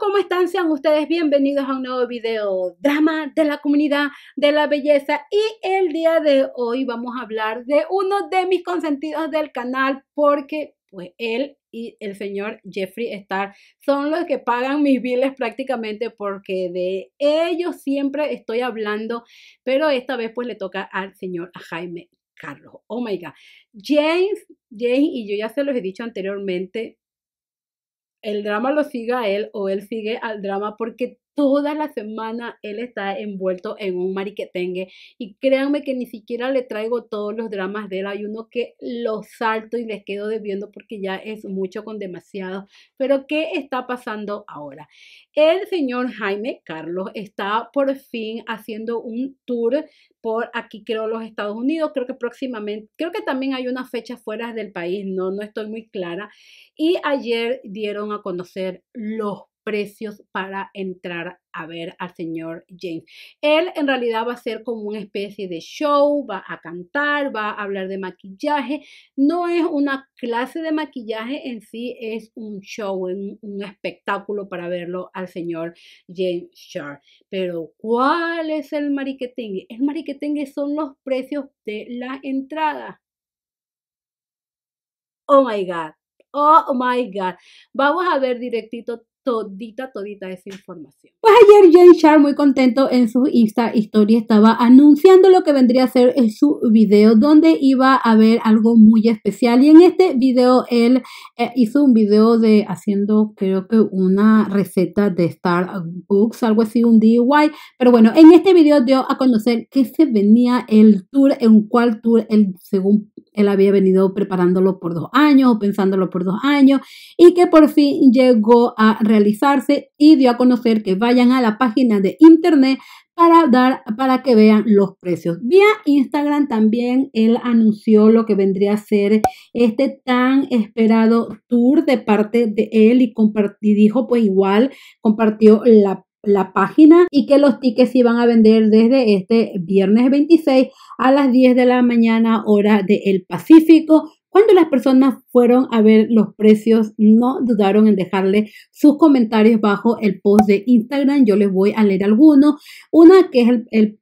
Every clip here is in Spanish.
¿cómo están? Sean ustedes bienvenidos a un nuevo video drama de la comunidad de la belleza y el día de hoy vamos a hablar de uno de mis consentidos del canal porque pues él y el señor Jeffrey Star son los que pagan mis biles prácticamente porque de ellos siempre estoy hablando, pero esta vez pues le toca al señor Jaime Carlos. Oh my God. James, James y yo ya se los he dicho anteriormente, el drama lo sigue a él o él sigue al drama porque toda la semana él está envuelto en un mariquetengue y créanme que ni siquiera le traigo todos los dramas de él, hay uno que lo salto y les quedo debiendo porque ya es mucho con demasiado, pero ¿qué está pasando ahora? El señor Jaime Carlos está por fin haciendo un tour por aquí creo los Estados Unidos, creo que próximamente, creo que también hay una fecha fuera del país, no, no estoy muy clara. Y ayer dieron a conocer los precios para entrar a ver al señor James. Él en realidad va a ser como una especie de show, va a cantar, va a hablar de maquillaje. No es una clase de maquillaje en sí, es un show, un, espectáculo para verlo al señor James Sharp. Pero ¿cuál es el mariquetengue? El mariquetengue son los precios de la entrada. Oh my God. Oh my God. Vamos a ver directito todita, todita esa información. Pues ayer Jay Char muy contento en su Insta Historia estaba anunciando lo que vendría a ser su video donde iba a haber algo muy especial y en este video él eh, hizo un video de haciendo creo que una receta de Starbucks, algo así, un DIY, pero bueno, en este video dio a conocer que se venía el tour, en cuál tour él según él había venido preparándolo por dos años o pensándolo por dos años y que por fin llegó a realizar realizarse y dio a conocer que vayan a la página de internet para dar para que vean los precios. Vía Instagram también él anunció lo que vendría a ser este tan esperado tour de parte de él y y dijo pues igual compartió la página y que los tickets iban a vender desde este viernes 26 a las 10 de la mañana hora del el Pacífico cuando las personas fueron a ver los precios, no dudaron en dejarle sus comentarios bajo el post de Instagram. Yo les voy a leer algunos. Una que es el,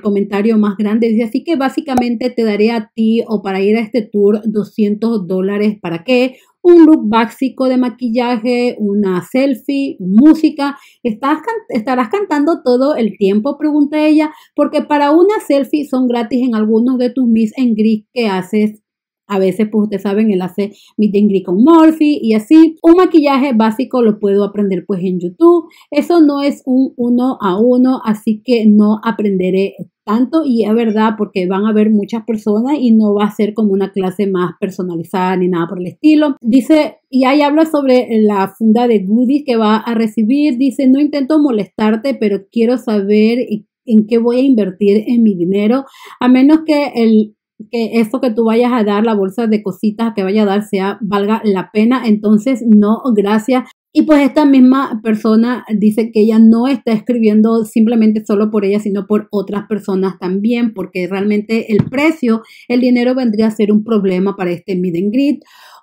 comentario más grande. Dice, así que básicamente te daré a ti o para ir a este tour 200 dólares. ¿Para qué? Un look básico de maquillaje, una selfie, música. ¿Estás ¿Estarás cantando todo el tiempo? Pregunta ella, porque para una selfie son gratis en algunos de tus mis en gris que haces a veces, pues ustedes saben, él hace mi and con Morphe y así. Un maquillaje básico lo puedo aprender pues en YouTube. Eso no es un uno a uno, así que no aprenderé tanto y es verdad porque van a ver muchas personas y no va a ser como una clase más personalizada ni nada por el estilo. Dice, y ahí habla sobre la funda de goodies que va a recibir. Dice, no intento molestarte, pero quiero saber en qué voy a invertir en mi dinero, a menos que el que esto que tú vayas a dar, la bolsa de cositas que vaya a dar, sea, valga la pena. Entonces, no, gracias. Y pues esta misma persona dice que ella no está escribiendo simplemente solo por ella, sino por otras personas también, porque realmente el precio, el dinero vendría a ser un problema para este mid and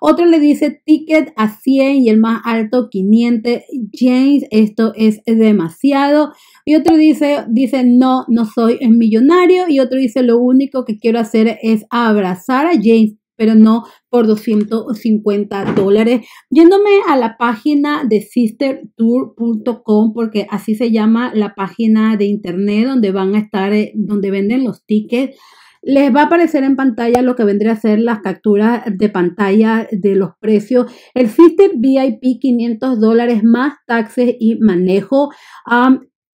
Otro le dice ticket a 100 y el más alto 500. James, esto es demasiado. Y otro dice, dice, no, no soy el millonario. Y otro dice, lo único que quiero hacer es abrazar a James pero no por 250 dólares. Yéndome a la página de sistertour.com, porque así se llama la página de internet donde van a estar, eh, donde venden los tickets. Les va a aparecer en pantalla lo que vendría a ser las capturas de pantalla de los precios. El Sister VIP 500 dólares más taxes y manejo.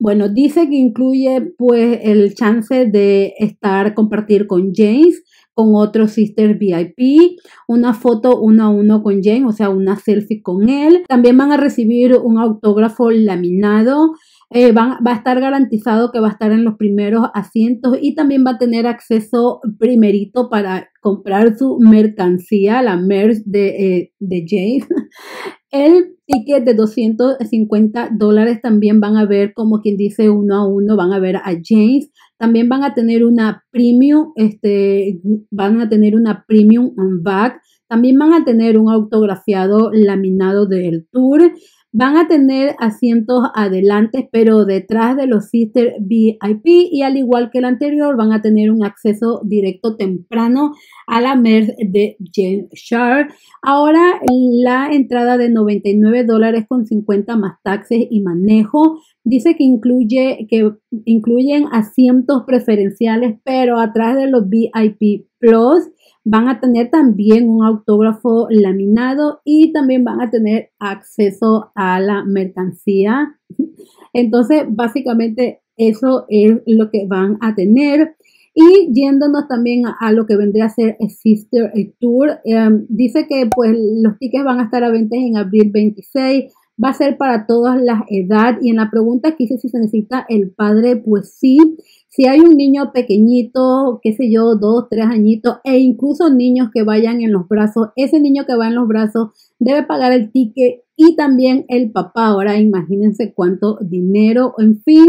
Bueno, dice que incluye pues el chance de estar, compartir con James, con otros Sister VIP, una foto uno a uno con James, o sea, una selfie con él. También van a recibir un autógrafo laminado. Eh, va a estar garantizado que va a estar en los primeros asientos y también va a tener acceso primerito para comprar su mercancía, la merch de, eh, de James. El ticket de 250 dólares también van a ver, como quien dice, uno a uno, van a ver a James. También van a tener una premium, este, van a tener una premium back También van a tener un autografiado laminado del tour. Van a tener asientos adelante, pero detrás de los Sister VIP y al igual que el anterior van a tener un acceso directo temprano a la MERS de Jane Sharp. Ahora la entrada de 99 dólares con 50 más taxes y manejo. Dice que incluye que incluyen asientos preferenciales, pero atrás de los VIP Plus Van a tener también un autógrafo laminado y también van a tener acceso a la mercancía. Entonces, básicamente eso es lo que van a tener. Y yéndonos también a, lo que vendría a ser Sister Tour, em, dice que pues los tickets van a estar a venta en abril 26 va a ser para todas las edades. Y en la pregunta que hice si se necesita el padre, pues sí. Si hay un niño pequeñito, qué sé yo, dos, tres añitos, e incluso niños que vayan en los brazos, ese niño que va en los brazos debe pagar el ticket y también el papá. Ahora imagínense cuánto dinero, en fin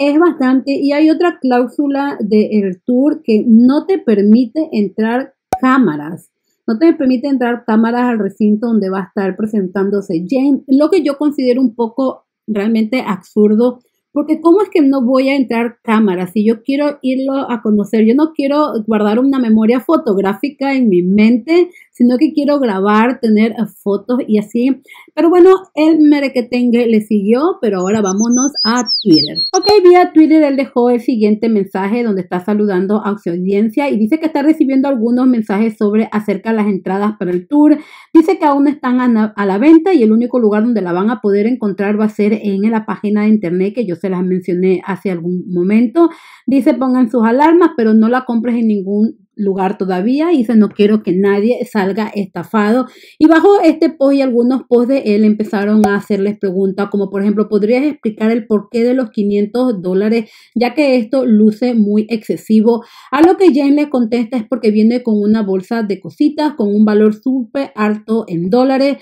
es bastante y hay otra cláusula de de tour que no te permite entrar cámaras no te permite entrar cámaras al recinto donde va a estar presentándose Jane, lo que yo considero un poco realmente absurdo, porque ¿cómo es que no voy a entrar cámaras si yo quiero irlo a conocer? Yo no quiero guardar una memoria fotográfica en mi mente sino que quiero grabar, tener eh, fotos y así. Pero bueno, el merequetengue le siguió, pero ahora vámonos a Twitter. Ok, vía Twitter él dejó el siguiente mensaje donde está saludando a su audiencia y dice que está recibiendo algunos mensajes sobre acerca de las entradas para el tour. Dice que aún están a la venta y el único lugar donde la van a poder encontrar va a ser en la página de internet que yo se las mencioné hace algún momento. Dice pongan sus alarmas, pero no la compres en ningún lugar todavía y dice no quiero que nadie salga estafado. Y bajo este post y algunos posts de él empezaron a hacerles preguntas como por ejemplo, ¿podrías explicar el porqué de los 500 dólares ya que esto luce muy excesivo? A lo que Jane le contesta es porque viene con una bolsa de cositas con un valor súper alto en dólares.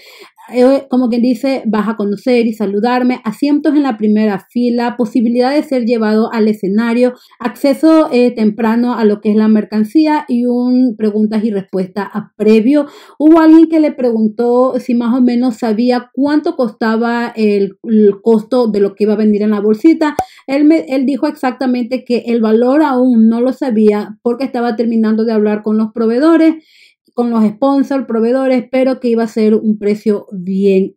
Eh, como quien dice, vas a conocer y saludarme, asientos en la primera fila, posibilidad de ser llevado al escenario, acceso eh, temprano a lo que es la mercancía y un preguntas y respuestas a previo. Hubo alguien que le preguntó si más o menos sabía cuánto costaba el, costo de lo que iba a venir en la bolsita. Él, me, él dijo exactamente que el valor aún no lo sabía porque estaba terminando de hablar con los proveedores con los sponsors, proveedores, pero que iba a ser un precio bien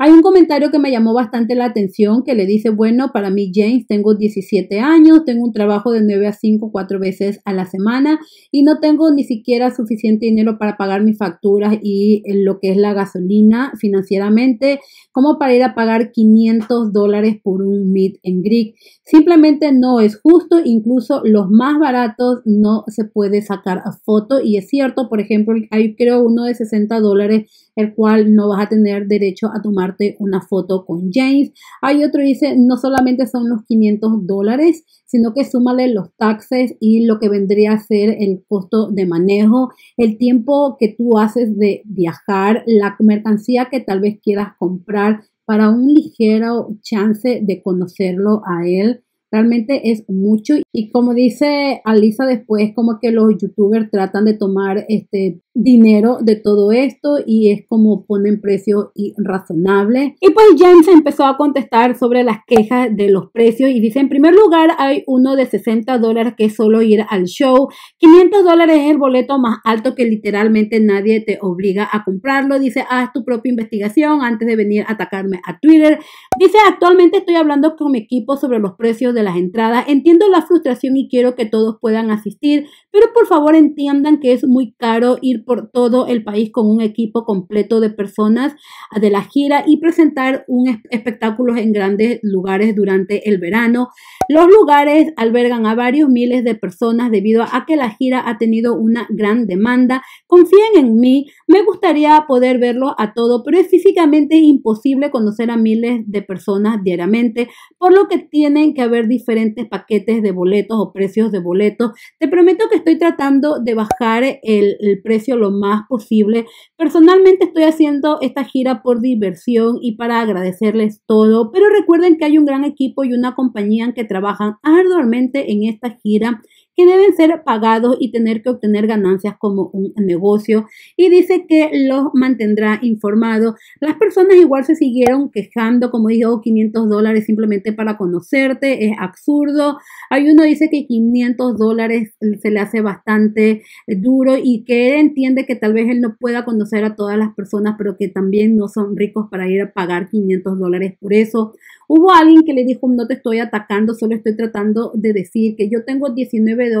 hay un comentario que me llamó bastante la atención que le dice, bueno, para mí James, tengo 17 años, tengo un trabajo de 9 a 5 4 veces a la semana y no tengo ni siquiera suficiente dinero para pagar mis facturas y eh, lo que es la gasolina financieramente, como para ir a pagar 500 dólares por un meet en Greek. Simplemente no es justo, incluso los más baratos no se puede sacar a foto y es cierto, por ejemplo, hay creo uno de 60 dólares el cual no vas a tener derecho a tomarte una foto con James. Hay otro dice, no solamente son los 500 dólares, sino que súmale los taxes y lo que vendría a ser el costo de manejo, el tiempo que tú haces de viajar, la mercancía que tal vez quieras comprar para un ligero chance de conocerlo a él Realmente es mucho y como dice Alisa después, como que los youtubers tratan de tomar este dinero de todo esto y es como ponen precios razonables. Y pues James empezó a contestar sobre las quejas de los precios y dice, en primer lugar hay uno de 60 dólares que es solo ir al show, 500 dólares es el boleto más alto que literalmente nadie te obliga a comprarlo, dice, haz tu propia investigación antes de venir a atacarme a Twitter. Dice, actualmente estoy hablando con mi equipo sobre los precios de las entradas. Entiendo la frustración y quiero que todos puedan asistir, pero por favor entiendan que es muy caro ir por todo el país con un equipo completo de personas ah, de la gira y presentar un espectáculo en grandes lugares durante el verano. Los lugares albergan a varios miles de personas debido a que la gira ha tenido una gran demanda. Confíen en mí, me gustaría poder verlo a todo, pero es físicamente imposible conocer a miles de personas diariamente, por lo que tienen que haber diferentes paquetes de boletos o precios de boletos. Te prometo que estoy tratando de bajar el precio lo más posible. Personalmente estoy haciendo esta gira por diversión y para agradecerles todo, pero recuerden que hay un gran equipo y una compañía que trabajan arduamente en esta gira que deben ser pagados y tener que obtener ganancias como un negocio y dice que los mantendrá informados. Las personas igual se siguieron quejando, como dijo, 500 dólares simplemente para conocerte, es absurdo. Hay uno dice que 500 dólares se le hace bastante eh, duro y que él entiende que tal vez él no pueda conocer a todas las personas, pero que también no son ricos para ir a pagar 500 dólares por eso. Hubo alguien que le dijo, no te estoy atacando, solo estoy tratando de decir que yo tengo 19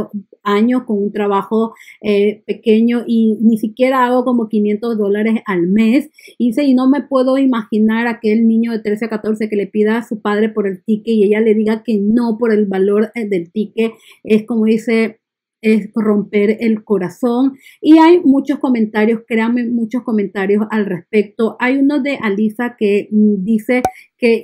años con un trabajo eh, pequeño y ni siquiera hago como 500 dólares al mes. Y dice, y no me puedo imaginar a aquel niño de 13 a 14 que le pida a su padre por el ticket y ella le diga que no por el valor eh, del ticket. Es como dice, es romper el corazón. Y hay muchos comentarios, créanme, muchos comentarios al respecto. Hay uno de Alisa que mm, dice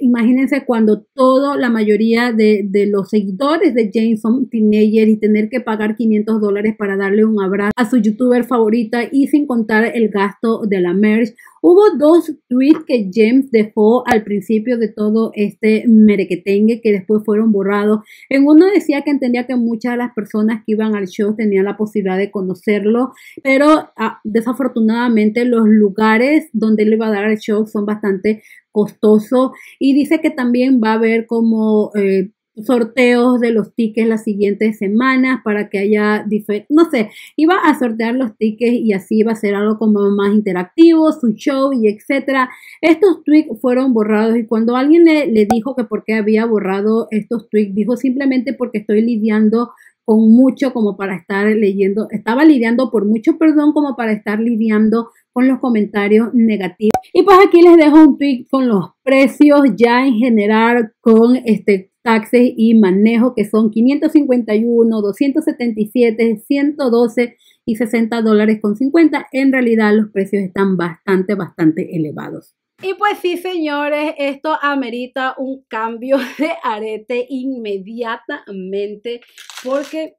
imagínense cuando toda la mayoría de, los seguidores de James son teenagers y tener que pagar 500 dólares para darle un abrazo a su youtuber favorita y sin contar el gasto de la merch. Hubo dos tweets que James dejó al principio de todo este merequetengue que después fueron borrados. En uno decía que entendía que muchas de las personas que iban al show tenían la posibilidad de conocerlo, pero ah, desafortunadamente los lugares donde él iba a dar el show son bastante costoso y dice que también va a haber como eh, sorteos de los tickets las siguientes semanas para que haya no sé, iba a sortear los tickets y así iba a ser algo como más interactivo, su show y etcétera. Estos tweets fueron borrados y cuando alguien le, le dijo que por qué había borrado estos tweets, dijo simplemente porque estoy lidiando con mucho como para estar leyendo, estaba lidiando por mucho, perdón, como para estar lidiando con los comentarios negativos. Y pues aquí les dejo un tweet con los precios ya en general con este taxes y manejo que son 551, 277, 112 y 60 dólares con 50. En realidad los precios están bastante, bastante elevados. Y pues sí, señores, esto amerita un cambio de arete inmediatamente porque,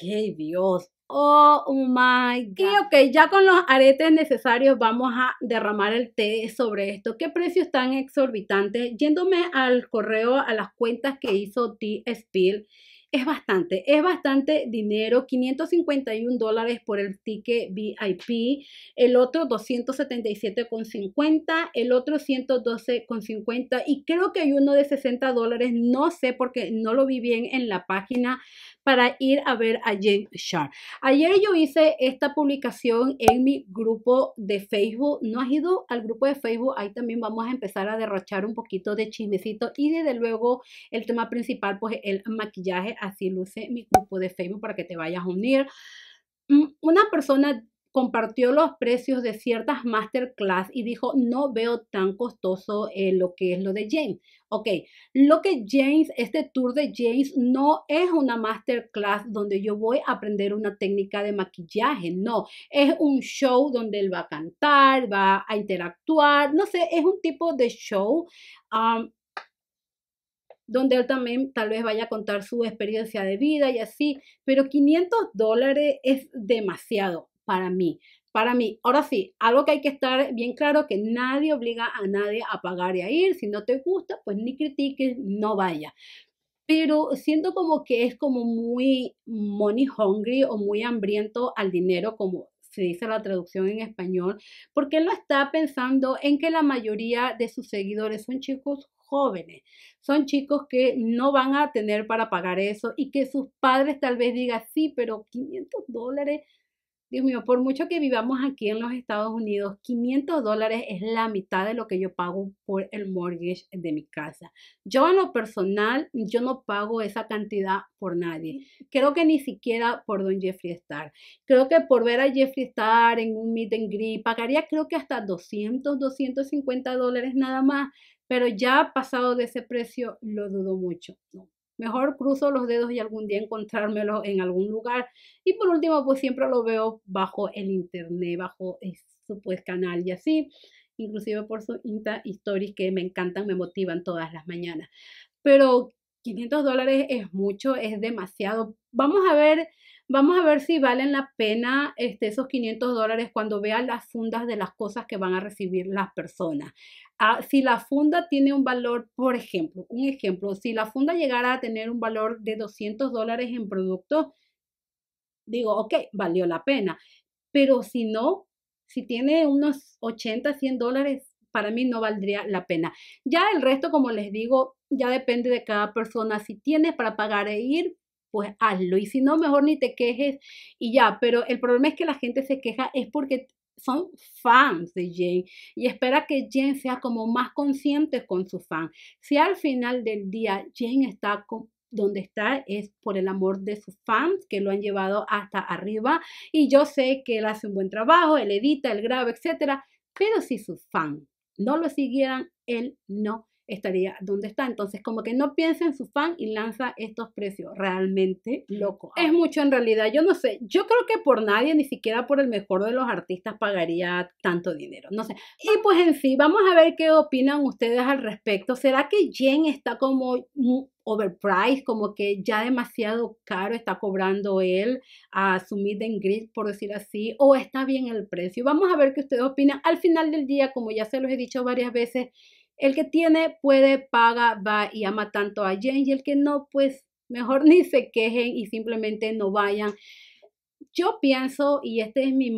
qué Dios, Oh my God. Y ok, ya con los aretes necesarios vamos a derramar el té sobre esto. ¿Qué precios tan exorbitantes? Yéndome al correo, a las cuentas que hizo T. Spill es bastante, es bastante dinero, 551 dólares por el ticket VIP, el otro 277,50, el otro 112,50 y creo que hay uno de 60 dólares, no sé porque no lo vi bien en la página para ir a ver a James Sharp. Ayer yo hice esta publicación en mi grupo de Facebook, ¿no has ido al grupo de Facebook? Ahí también vamos a empezar a derrochar un poquito de chismecito y desde luego el tema principal pues el maquillaje así luce mi grupo de Facebook para que te vayas a unir. Mm, una persona compartió los precios de ciertas masterclass y dijo, no veo tan costoso eh, lo que es lo de James. Ok, lo que James, este tour de James no es una masterclass donde yo voy a aprender una técnica de maquillaje, no, es un show donde él va a cantar, va a interactuar, no sé, es un tipo de show donde él también tal vez vaya a contar su experiencia de vida y así, pero 500 dólares es demasiado para mí. Para mí, ahora sí, algo que hay que estar bien claro, que nadie obliga a nadie a pagar y a ir. Si no te gusta, pues ni critiques, no vaya pero siento como que es como muy money hungry o muy hambriento al dinero, como se dice la traducción en español, porque él no está pensando en que la mayoría de sus seguidores son chicos jóvenes. Son chicos que no van a tener para pagar eso y que sus padres tal vez digan, sí, pero 500 dólares Dios mío, por mucho que vivamos aquí en los Estados Unidos, 500 dólares es la mitad de lo que yo pago por el mortgage de mi casa. Yo en lo personal, yo no pago esa cantidad por nadie. Creo que ni siquiera por don Jeffrey Star. Creo que por ver a Jeffrey Star en un meet and greet, pagaría creo que hasta 200, 250 dólares nada más. Pero ya pasado de ese precio, lo dudo mucho. Mejor cruzo los dedos y algún día encontrármelo en algún lugar. Y por último, pues siempre lo veo bajo el internet, bajo eh, su pues, canal y así. Inclusive por su Insta Stories que me encantan, me motivan todas las mañanas. Pero 500 dólares es mucho, es demasiado. Vamos a ver Vamos a ver si valen la pena este, esos 500 dólares cuando vean las fundas de las cosas que van a recibir las personas. Ah, si la funda tiene un valor, por ejemplo, un ejemplo, si la funda llegara a tener un valor de 200 dólares en producto, digo, ok, valió la pena. Pero si no, si tiene unos 80, 100 dólares, para mí no valdría la pena. Ya el resto, como les digo, ya depende de cada persona. Si tiene para pagar e ir, pues hazlo. Y si no, mejor ni te quejes y ya. Pero el problema es que la gente se queja es porque son fans de Jane y espera que Jane sea como más consciente con su fan. Si al final del día Jane está donde está es por el amor de sus fans que lo han llevado hasta arriba y yo sé que él hace un buen trabajo, él edita, él graba, etcétera, pero si sus fans no lo siguieran, él no estaría donde está. Entonces, como que no piensa en su fan y lanza estos precios. Realmente loco. Ah. Es mucho en realidad. Yo no sé. Yo creo que por nadie, ni siquiera por el mejor de los artistas, pagaría tanto dinero. No sé. Y pues en sí, vamos a ver qué opinan ustedes al respecto. ¿Será que Jen está como overpriced, como que ya demasiado caro está cobrando él a su mid grid por decir así, o está bien el precio. Vamos a ver qué ustedes opinan. Al final del día, como ya se los he dicho varias veces, el que tiene, puede, paga, va y ama tanto a James, y el que no, pues mejor ni se quejen y simplemente no vayan. Yo pienso, y este es mi,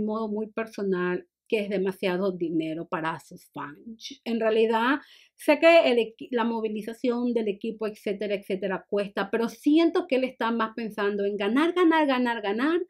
modo muy personal, que es demasiado dinero para sus fans. En realidad, sé que la movilización del equipo, etcétera, etcétera, cuesta, pero siento que él está más pensando en ganar, ganar, ganar, ganar,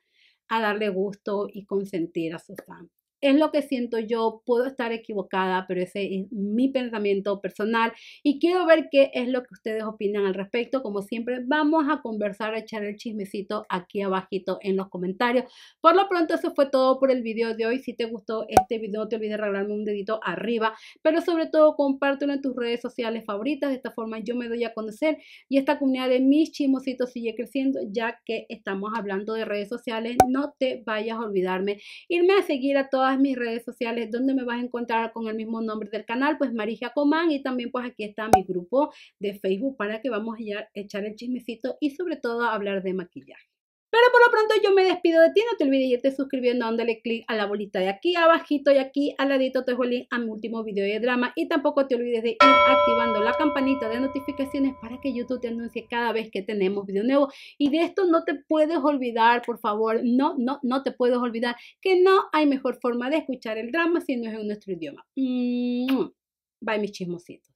a darle gusto y consentir a sus fans es lo que siento yo, puedo estar equivocada, pero ese es mi pensamiento personal y quiero ver qué es lo que ustedes opinan al respecto. Como siempre, vamos a conversar, a echar el chismecito aquí abajito en los comentarios. Por lo pronto, eso fue todo por el video de hoy. Si te gustó este video, no te olvides de regalarme un dedito arriba, pero sobre todo compártelo en tus redes sociales favoritas. De esta forma yo me doy a conocer y esta comunidad de mis chismositos sigue creciendo ya que estamos hablando de redes sociales. No te vayas a olvidarme irme a seguir a todas mis redes sociales donde me vas a encontrar con el mismo nombre del canal, pues Marija Comán y también pues aquí está mi grupo de Facebook para que vamos a echar el chismecito y sobre todo hablar de maquillaje. Pero por lo pronto yo me despido de ti, no te olvides irte suscribiendo, dándole clic a la bolita de aquí abajito y aquí al ladito te dejo el link a mi último video de drama y tampoco te olvides de ir activando la campanita de notificaciones para que YouTube te anuncie cada vez que tenemos video nuevo y de esto no te puedes olvidar, por favor, no, no, no te puedes olvidar que no hay mejor forma de escuchar el drama si no es en nuestro idioma. Mm, bye mis chismositos.